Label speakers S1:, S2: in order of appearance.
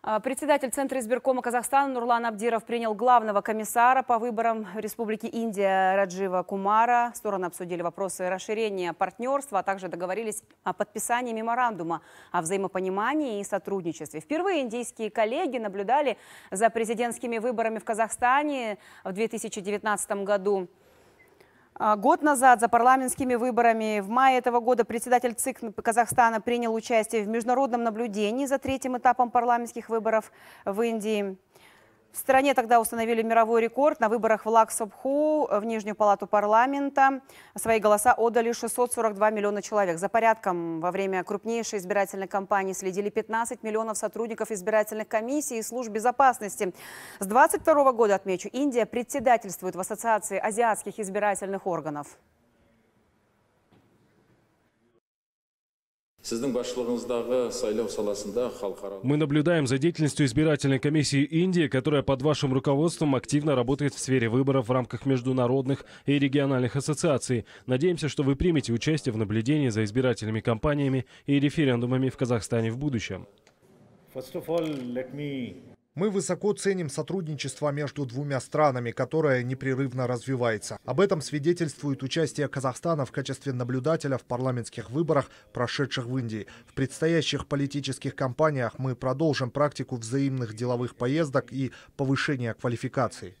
S1: А, председатель Центра избиркома Казахстана Нурлан Абдиров принял главного комиссара по выборам Республики Индия Раджива Кумара. Стороны обсудили вопросы расширения партнерства, а также договорились о подписании меморандума о взаимопонимании и сотрудничестве. Впервые индийские коллеги наблюдали за президентскими выборами в Казахстане в 2019 году. А, год назад за парламентскими выборами в мае этого года председатель ЦИК Казахстана принял участие в международном наблюдении за третьим этапом парламентских выборов в Индии. В стране тогда установили мировой рекорд. На выборах в Лаксобху, в Нижнюю палату парламента, свои голоса отдали 642 миллиона человек. За порядком во время крупнейшей избирательной кампании следили 15 миллионов сотрудников избирательных комиссий и служб безопасности. С 22 года, отмечу, Индия председательствует в Ассоциации азиатских избирательных органов.
S2: Мы наблюдаем за деятельностью избирательной комиссии Индии, которая под вашим руководством активно работает в сфере выборов в рамках международных и региональных ассоциаций. Надеемся, что вы примете участие в наблюдении за избирательными кампаниями и референдумами в Казахстане в будущем.
S3: Мы высоко ценим сотрудничество между двумя странами, которое непрерывно развивается. Об этом свидетельствует участие Казахстана в качестве наблюдателя в парламентских выборах, прошедших в Индии. В предстоящих политических кампаниях мы продолжим практику взаимных деловых поездок и повышения квалификации.